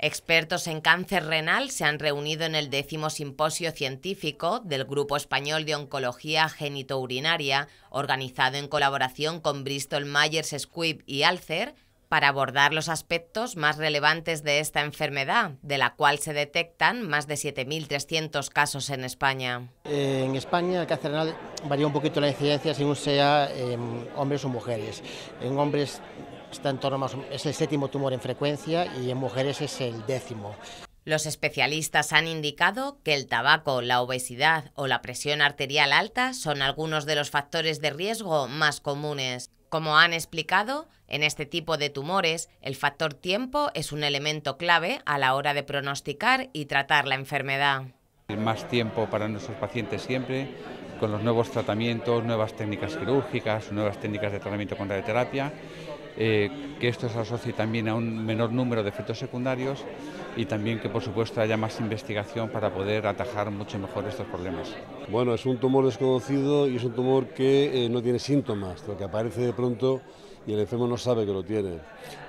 Expertos en cáncer renal se han reunido en el décimo simposio científico del Grupo Español de Oncología Genitourinaria, organizado en colaboración con Bristol Myers Squibb y Alcer, para abordar los aspectos más relevantes de esta enfermedad, de la cual se detectan más de 7.300 casos en España. Eh, en España el cáncer renal varía un poquito la incidencia según sea hombres o mujeres. En hombres Está es el séptimo tumor en frecuencia y en mujeres es el décimo. Los especialistas han indicado que el tabaco, la obesidad o la presión arterial alta son algunos de los factores de riesgo más comunes. Como han explicado, en este tipo de tumores el factor tiempo es un elemento clave a la hora de pronosticar y tratar la enfermedad. Más tiempo para nuestros pacientes siempre con los nuevos tratamientos, nuevas técnicas quirúrgicas, nuevas técnicas de tratamiento con radioterapia, eh, que esto se asocie también a un menor número de efectos secundarios y también que por supuesto haya más investigación para poder atajar mucho mejor estos problemas. Bueno, es un tumor desconocido y es un tumor que eh, no tiene síntomas, lo que aparece de pronto y el enfermo no sabe que lo tiene.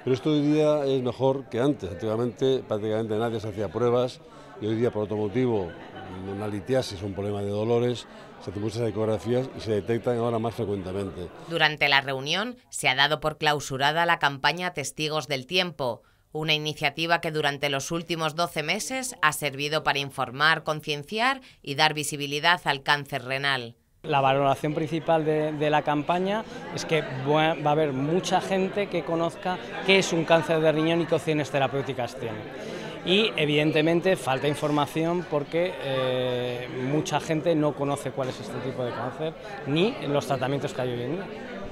Pero esto hoy día es mejor que antes. Antiguamente prácticamente nadie se hacía pruebas y hoy día por otro motivo, una litiasis, un problema de dolores, se hacen muchas ecografías y se detectan ahora más frecuentemente. Durante la reunión se ha dado por clausurada la campaña Testigos del Tiempo, una iniciativa que durante los últimos 12 meses ha servido para informar, concienciar y dar visibilidad al cáncer renal. La valoración principal de, la campaña es que va a haber mucha gente que conozca qué es un cáncer de riñón y qué opciones terapéuticas tiene. Y evidentemente falta información porque eh, mucha gente no conoce cuál es este tipo de cáncer ni los tratamientos que hay hoy en día.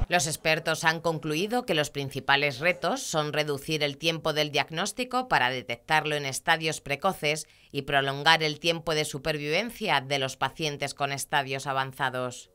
Los expertos han concluido que los principales retos son reducir el tiempo del diagnóstico para detectarlo en estadios precoces y prolongar el tiempo de supervivencia de los pacientes con estadios avanzados.